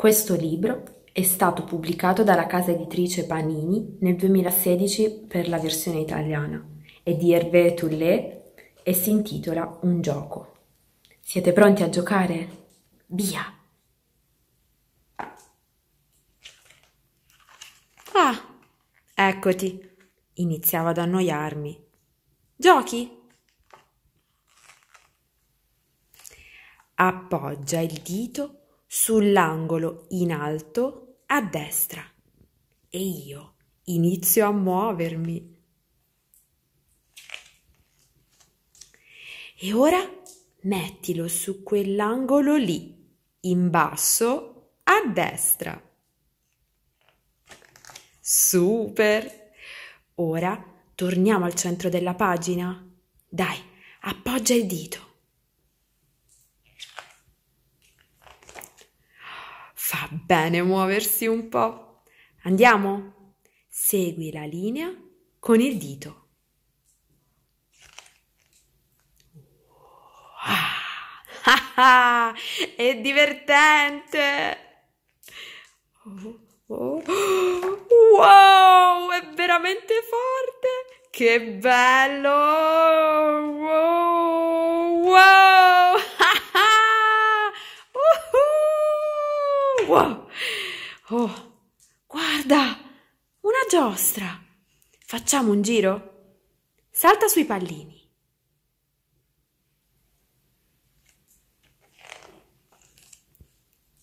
Questo libro è stato pubblicato dalla casa editrice Panini nel 2016 per la versione italiana, e di Hervé Toulet e si intitola Un gioco. Siete pronti a giocare? Via! Ah, eccoti. Iniziavo ad annoiarmi. Giochi? Appoggia il dito sull'angolo in alto a destra e io inizio a muovermi. E ora mettilo su quell'angolo lì, in basso a destra. Super! Ora torniamo al centro della pagina. Dai, appoggia il dito. Fa bene muoversi un po'. Andiamo? Segui la linea con il dito. Ah, è divertente! Wow, è veramente forte! Che bello! nostra. Facciamo un giro? Salta sui pallini.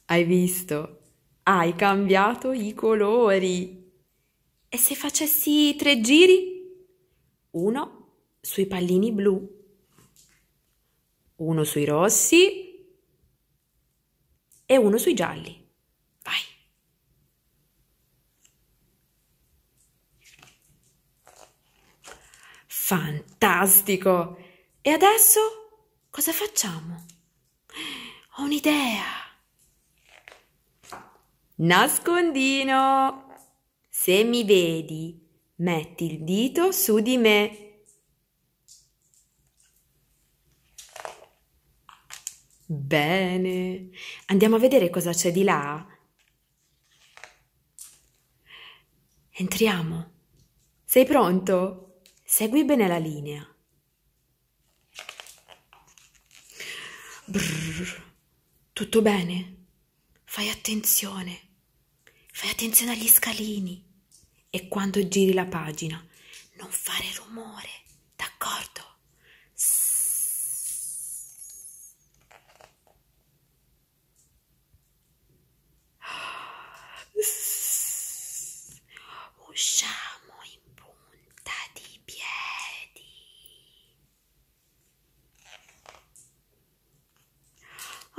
Hai visto? Hai cambiato i colori. E se facessi tre giri? Uno sui pallini blu, uno sui rossi e uno sui gialli. Fantastico! E adesso cosa facciamo? Ho un'idea! Nascondino! Se mi vedi, metti il dito su di me. Bene, andiamo a vedere cosa c'è di là. Entriamo. Sei pronto? Segui bene la linea. Brrr, tutto bene? Fai attenzione. Fai attenzione agli scalini. E quando giri la pagina, non fare rumore.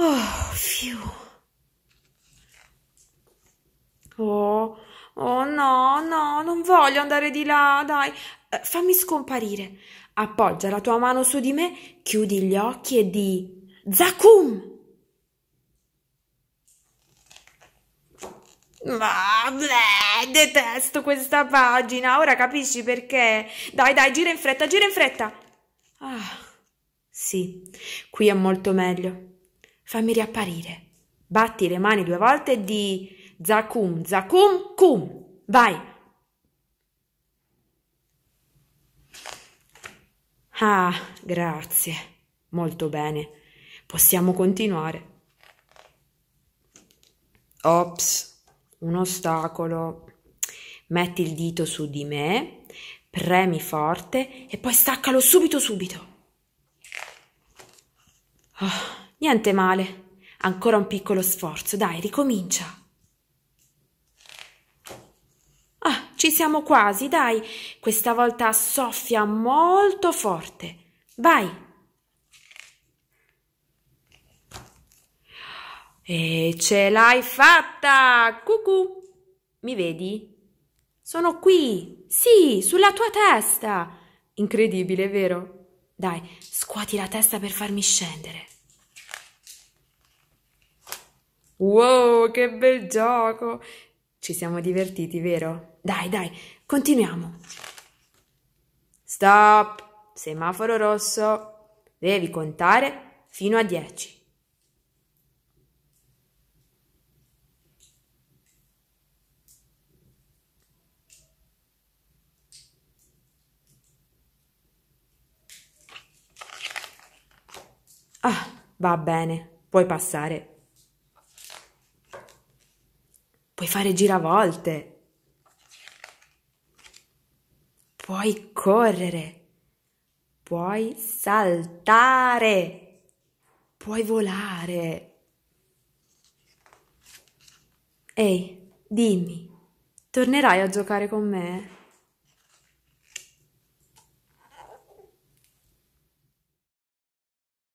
Oh, fiu. Oh, oh no, no, non voglio andare di là, dai, eh, fammi scomparire. Appoggia la tua mano su di me, chiudi gli occhi e di Zakum! Ma Vabbè, detesto questa pagina, ora capisci perché. Dai, dai, gira in fretta, gira in fretta. Ah, sì, qui è molto meglio fammi riapparire. Batti le mani due volte e di Zakum, Zakum, Kum. Vai. Ah, grazie. Molto bene. Possiamo continuare. Ops, un ostacolo. Metti il dito su di me, premi forte e poi staccalo subito subito. Oh. Niente male. Ancora un piccolo sforzo. Dai, ricomincia. Ah, ci siamo quasi, dai. Questa volta soffia molto forte. Vai. E ce l'hai fatta! Cucù! Mi vedi? Sono qui! Sì, sulla tua testa! Incredibile, vero? Dai, scuoti la testa per farmi scendere. Wow, che bel gioco! Ci siamo divertiti, vero? Dai, dai, continuiamo. Stop! Semaforo rosso. Devi contare fino a 10. Ah, va bene, puoi passare. fare giravolte, puoi correre, puoi saltare, puoi volare. Ehi, dimmi, tornerai a giocare con me?